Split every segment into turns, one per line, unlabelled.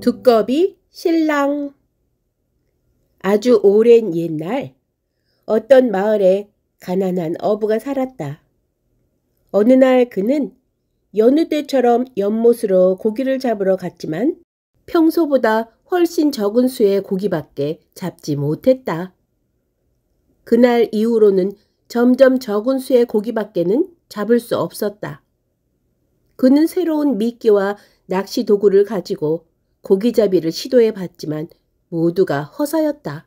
두꺼비 신랑 아주 오랜 옛날 어떤 마을에 가난한 어부가 살았다. 어느 날 그는 여느 때처럼 연못으로 고기를 잡으러 갔지만 평소보다 훨씬 적은 수의 고기밖에 잡지 못했다. 그날 이후로는 점점 적은 수의 고기밖에는 잡을 수 없었다. 그는 새로운 미끼와 낚시 도구를 가지고 고기잡이를 시도해 봤지만 모두가 허사였다.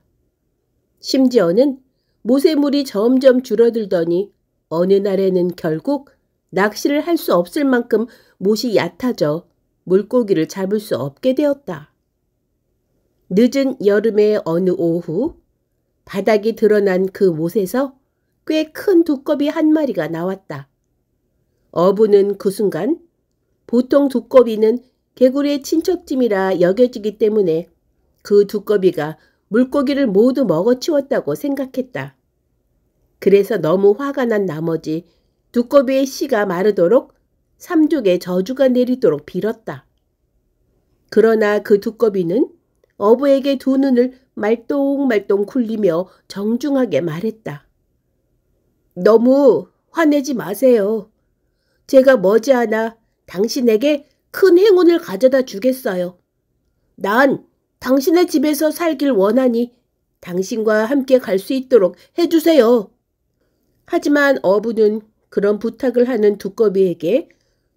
심지어는 모세물이 점점 줄어들더니 어느 날에는 결국 낚시를 할 수 없을 만큼 못이 얕아져 물고기를 잡을 수 없게 되었다. 늦은 여름의 어느 오후 바닥이 드러난 그 못에서 꽤 큰 두꺼비 한 마리가 나왔다. 어부는 그 순간 보통 두꺼비는 개구리의 친척쯤이라 여겨지기 때문에 그 두꺼비가 물고기를 모두 먹어치웠다고 생각했다. 그래서 너무 화가 난 나머지 두꺼비의 씨가 마르도록 삼족에 저주가 내리도록 빌었다. 그러나 그 두꺼비는 어부에게 두 눈을 말똥말똥 굴리며 정중하게 말했다. 너무 화내지 마세요. 제가 머지않아 당신에게 큰 행운을 가져다 주겠어요. 난 당신의 집에서 살길 원하니 당신과 함께 갈 수 있도록 해주세요. 하지만 어부는 그런 부탁을 하는 두꺼비에게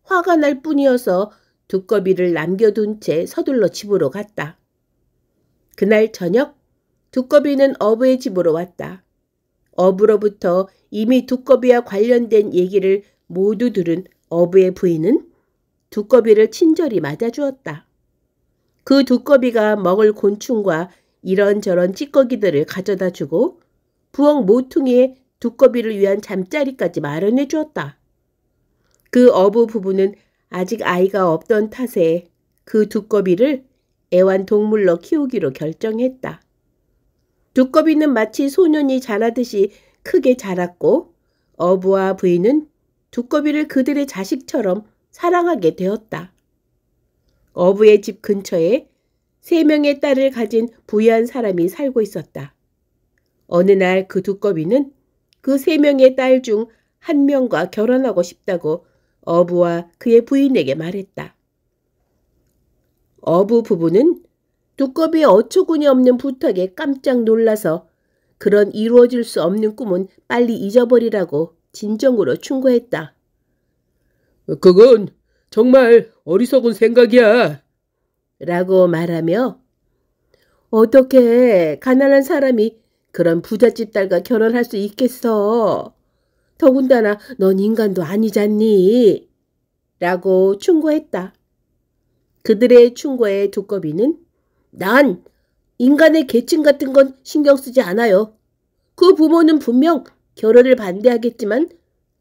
화가 날 뿐이어서 두꺼비를 남겨둔 채 서둘러 집으로 갔다. 그날 저녁 두꺼비는 어부의 집으로 왔다. 어부로부터 이미 두꺼비와 관련된 얘기를 모두 들은 어부의 부인은 두꺼비를 친절히 맞아주었다. 그 두꺼비가 먹을 곤충과 이런저런 찌꺼기들을 가져다 주고 부엌 모퉁이에 두꺼비를 위한 잠자리까지 마련해 주었다. 그 어부 부부는 아직 아이가 없던 탓에 그 두꺼비를 애완동물로 키우기로 결정했다. 두꺼비는 마치 소년이 자라듯이 크게 자랐고 어부와 부인은 두꺼비를 그들의 자식처럼 사랑하게 되었다. 어부의 집 근처에 세 명의 딸을 가진 부유한 사람이 살고 있었다. 어느 날 그 두꺼비는 그 세 명의 딸 중 한 명과 결혼하고 싶다고 어부와 그의 부인에게 말했다. 어부 부부는 두꺼비에 어처구니 없는 부탁에 깜짝 놀라서 그런 이루어질 수 없는 꿈은 빨리 잊어버리라고 진정으로 충고했다. 그건 정말 어리석은 생각이야. 라고 말하며 어떻게 가난한 사람이 그런 부잣집 딸과 결혼할 수 있겠어. 더군다나 넌 인간도 아니잖니. 라고 충고했다. 그들의 충고에 두꺼비는 난 인간의 계층 같은 건 신경 쓰지 않아요. 그 부모는 분명 결혼을 반대하겠지만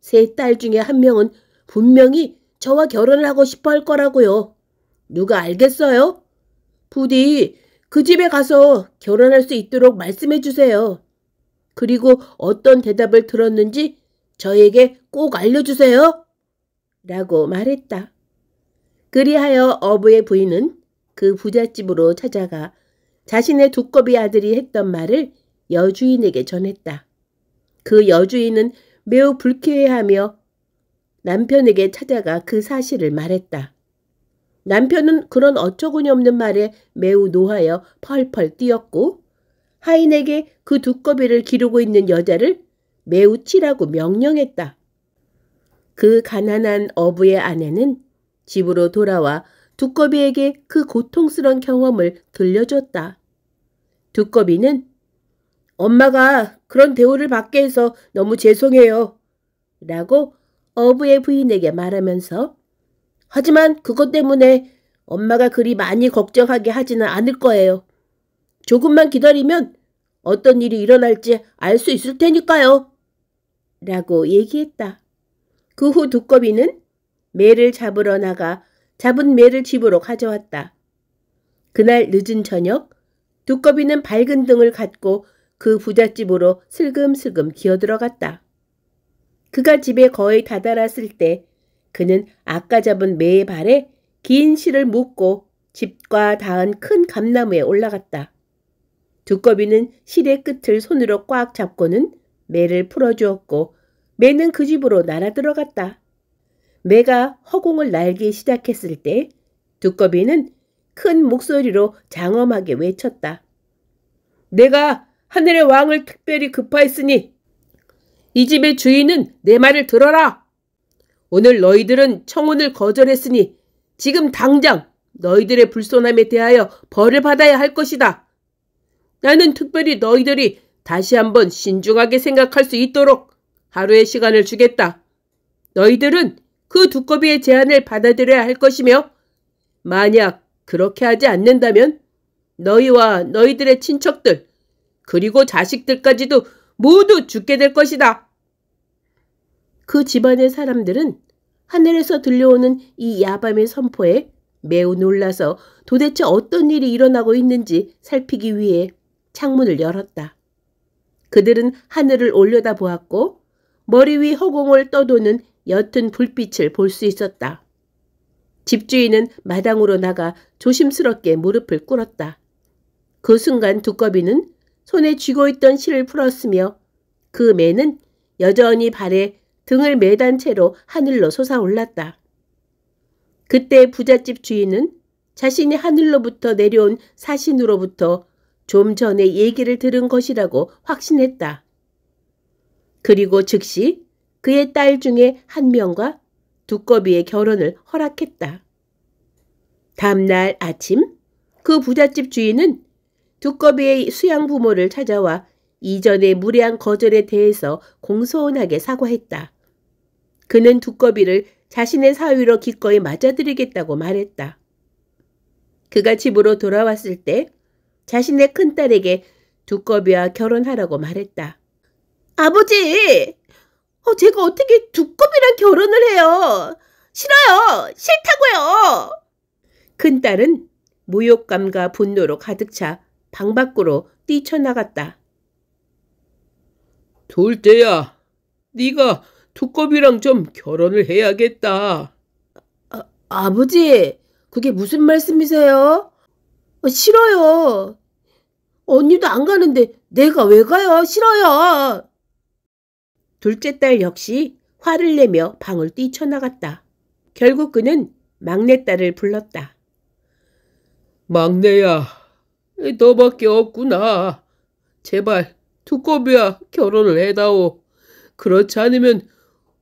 세 딸 중에 한 명은 분명히 저와 결혼을 하고 싶어 할 거라고요. 누가 알겠어요? 부디 그 집에 가서 결혼할 수 있도록 말씀해 주세요. 그리고 어떤 대답을 들었는지 저에게 꼭 알려주세요. 라고 말했다. 그리하여 어부의 부인은 그 부잣집으로 찾아가 자신의 두꺼비 아들이 했던 말을 여주인에게 전했다. 그 여주인은 매우 불쾌해하며 남편에게 찾아가 그 사실을 말했다. 남편은 그런 어처구니없는 말에 매우 노하여 펄펄 뛰었고 하인에게 그 두꺼비를 기르고 있는 여자를 매우 치라고 명령했다. 그 가난한 어부의 아내는 집으로 돌아와 두꺼비에게 그 고통스런 경험을 들려줬다. 두꺼비는 엄마가 그런 대우를 받게 해서 너무 죄송해요. 라고 어부의 부인에게 말하면서 하지만 그것 때문에 엄마가 그리 많이 걱정하게 하지는 않을 거예요. 조금만 기다리면 어떤 일이 일어날지 알 수 있을 테니까요. 라고 얘기했다. 그 후 두꺼비는 매를 잡으러 나가 잡은 매를 집으로 가져왔다. 그날 늦은 저녁 두꺼비는 밝은 등을 갖고 그 부잣집으로 슬금슬금 기어들어갔다. 그가 집에 거의 다다랐을 때 그는 아까 잡은 매의 발에 긴 실을 묶고 집과 닿은 큰 감나무에 올라갔다. 두꺼비는 실의 끝을 손으로 꽉 잡고는 매를 풀어주었고 매는 그 집으로 날아 들어갔다. 매가 허공을 날기 시작했을 때 두꺼비는 큰 목소리로 장엄하게 외쳤다. 내가 하늘의 왕을 특별히 급파했으니 이 집의 주인은 내 말을 들어라. 오늘 너희들은 청혼을 거절했으니 지금 당장 너희들의 불손함에 대하여 벌을 받아야 할 것이다. 나는 특별히 너희들이 다시 한번 신중하게 생각할 수 있도록 하루의 시간을 주겠다. 너희들은 그 두꺼비의 제안을 받아들여야 할 것이며 만약 그렇게 하지 않는다면 너희와 너희들의 친척들 그리고 자식들까지도 모두 죽게 될 것이다. 그 집안의 사람들은 하늘에서 들려오는 이 야밤의 선포에 매우 놀라서 도대체 어떤 일이 일어나고 있는지 살피기 위해 창문을 열었다. 그들은 하늘을 올려다 보았고 머리 위 허공을 떠도는 옅은 불빛을 볼 수 있었다. 집주인은 마당으로 나가 조심스럽게 무릎을 꿇었다. 그 순간 두꺼비는 손에 쥐고 있던 실을 풀었으며 그 매는 여전히 발에 등을 매단 채로 하늘로 솟아올랐다. 그때 부잣집 주인은 자신이 하늘로부터 내려온 사신으로부터 좀 전에 얘기를 들은 것이라고 확신했다. 그리고 즉시 그의 딸 중에 한 명과 두꺼비의 결혼을 허락했다. 다음날 아침 그 부잣집 주인은 두꺼비의 수양 부모를 찾아와 이전의 무례한 거절에 대해서 공손하게 사과했다. 그는 두꺼비를 자신의 사위로 기꺼이 맞아들이겠다고 말했다. 그가 집으로 돌아왔을 때 자신의 큰딸에게 두꺼비와 결혼하라고 말했다. 아버지! 어, 제가 어떻게 두꺼비랑 결혼을 해요? 싫어요! 싫다고요! 큰딸은 모욕감과 분노로 가득 차 방 밖으로 뛰쳐나갔다. 둘째야 네가 두꺼비랑 좀 결혼을 해야겠다. 아, 아버지, 그게 무슨 말씀이세요? 아, 싫어요. 언니도 안 가는데 내가 왜 가요? 싫어요. 둘째 딸 역시 화를 내며 방을 뛰쳐나갔다. 결국 그는 막내딸을 불렀다. 막내야, 너밖에 없구나. 제발 두꺼비와 결혼을 해다오. 그렇지 않으면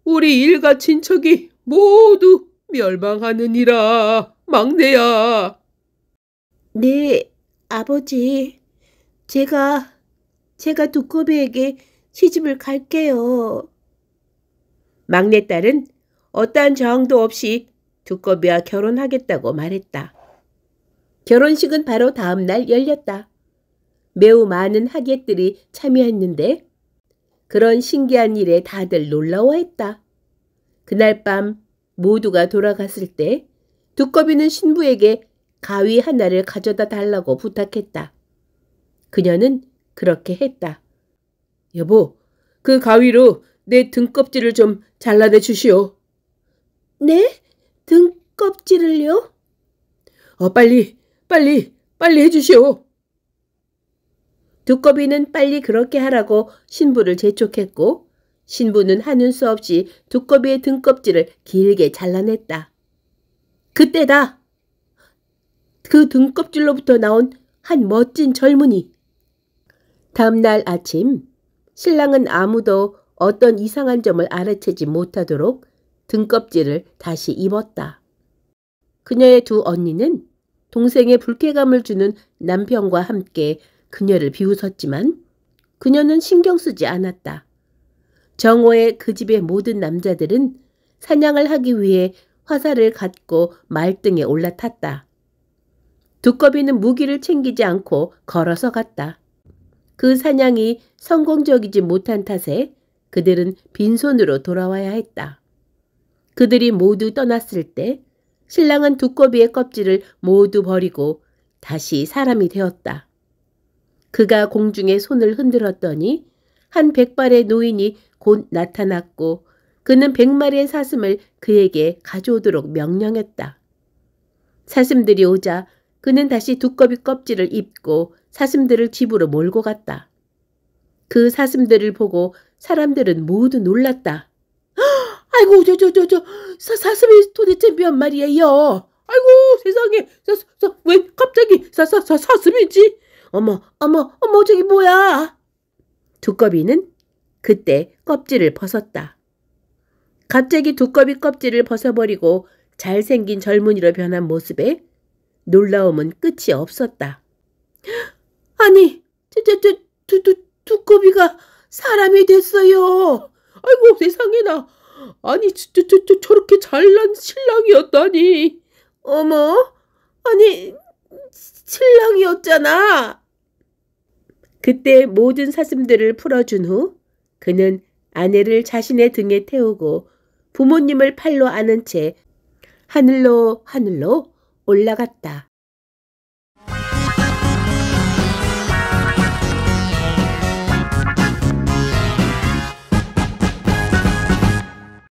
우리 일가 친척이 모두 멸망하느니라. 막내야. 네, 아버지. 제가, 제가 두꺼비에게 시집을 갈게요. 막내딸은 어떠한 저항도 없이 두꺼비와 결혼하겠다고 말했다. 결혼식은 바로 다음 날 열렸다. 매우 많은 하객들이 참여했는데 그런 신기한 일에 다들 놀라워했다. 그날 밤 모두가 돌아갔을 때 두꺼비는 신부에게 가위 하나를 가져다 달라고 부탁했다. 그녀는 그렇게 했다. 여보, 그 가위로 내 등껍질을 좀 잘라내 주시오. 네? 등껍질을요? 어, 빨리, 빨리, 빨리 해주시오. 두꺼비는 빨리 그렇게 하라고 신부를 재촉했고 신부는 하는 수 없이 두꺼비의 등껍질을 길게 잘라냈다. 그때다. 그 등껍질로부터 나온 한 멋진 젊은이. 다음날 아침 신랑은 아무도 어떤 이상한 점을 알아채지 못하도록 등껍질을 다시 입었다. 그녀의 두 언니는 동생의 불쾌감을 주는 남편과 함께 그녀를 비웃었지만 그녀는 신경 쓰지 않았다. 정호의 그 집의 모든 남자들은 사냥을 하기 위해 화살을 갖고 말등에 올라탔다. 두꺼비는 무기를 챙기지 않고 걸어서 갔다. 그 사냥이 성공적이지 못한 탓에 그들은 빈손으로 돌아와야 했다. 그들이 모두 떠났을 때 신랑은 두꺼비의 껍질을 모두 버리고 다시 사람이 되었다. 그가 공중에 손을 흔들었더니 한 백발의 노인이 곧 나타났고 그는 백마리의 사슴을 그에게 가져오도록 명령했다. 사슴들이 오자 그는 다시 두꺼비 껍질을 입고 사슴들을 집으로 몰고 갔다. 그 사슴들을 보고 사람들은 모두 놀랐다. 아이고 저 저 저 저 사슴이 도대체 몇 마리예요? 아이고 세상에 사, 사, 왜 갑자기 사, 사, 사, 사슴이지? 어머 어머 어머 저기 뭐야? 두꺼비는 그때 껍질을 벗었다. 갑자기 두꺼비 껍질을 벗어버리고 잘생긴 젊은이로 변한 모습에 놀라움은 끝이 없었다. 아니, 저, 저, 저, 두, 두, 두꺼비가 사람이 됐어요. 아이고, 세상에나. 아니, 저, 저, 저, 저, 저렇게 잘난 신랑이었다니. 어머, 아니, 신랑이었잖아. 그때 모든 사슴들을 풀어준 후 그는 아내를 자신의 등에 태우고 부모님을 팔로 안은 채 하늘로 하늘로 올라갔다.